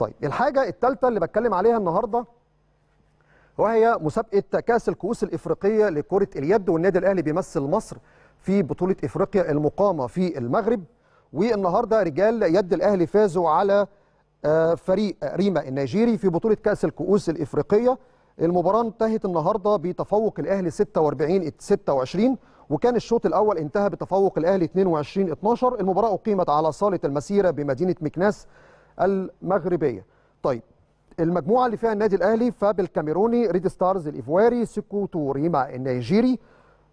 طيب الحاجه الثالثه اللي بتكلم عليها النهارده وهي مسابقه كاس الكؤوس الافريقيه لكره اليد والنادي الاهلي بيمثل مصر في بطوله افريقيا المقامه في المغرب والنهارده رجال يد الاهلي فازوا على آه، فريق ريما النيجيري في بطوله كاس الكؤوس الافريقيه المباراه انتهت النهارده بتفوق الاهلي 46 26 وكان الشوط الاول انتهى بتفوق الاهلي 22 12 المباراه اقيمت على صاله المسيره بمدينه مكناس المغربيه طيب المجموعه اللي فيها النادي الاهلي فبالكاميروني ريد ستارز الايفواري سكوتو ريما النيجيري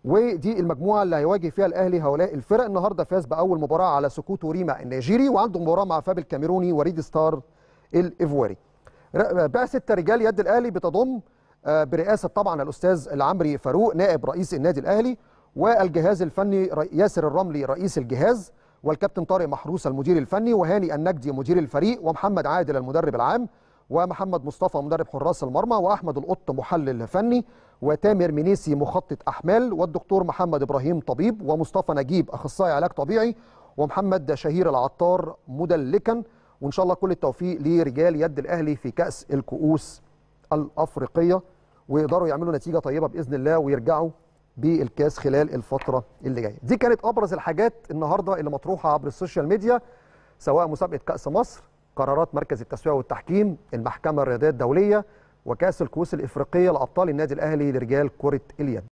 ودي المجموعه اللي هيواجه فيها الاهلي هؤلاء الفرق النهارده فاز باول مباراه على سكوتو ريما النيجيري وعنده مباراه مع فاب الكاميروني وريد ستار الايفواري بعثه رجال يد الاهلي بتضم آه، برئاسه طبعا الاستاذ العمري فاروق نائب رئيس النادي الاهلي والجهاز الفني ياسر الرملي رئيس الجهاز والكابتن طارق محروس المدير الفني وهاني النجدي مدير الفريق ومحمد عادل المدرب العام ومحمد مصطفى مدرب حراس المرمى واحمد القط محلل فني وتامر منيسي مخطط احمال والدكتور محمد ابراهيم طبيب ومصطفى نجيب اخصائي علاج طبيعي ومحمد شهير العطار مدلكا وان شاء الله كل التوفيق لرجال يد الاهلي في كاس الكؤوس الافريقيه ويقدروا يعملوا نتيجه طيبه باذن الله ويرجعوا بالكاس خلال الفتره اللي جايه دي كانت ابرز الحاجات النهارده اللي مطروحه عبر السوشيال ميديا سواء مسابقه كاس مصر قرارات مركز التسويه والتحكيم المحكمه الرياضيه الدوليه وكاس الكؤوس الافريقيه لابطال النادي الاهلي لرجال كره اليد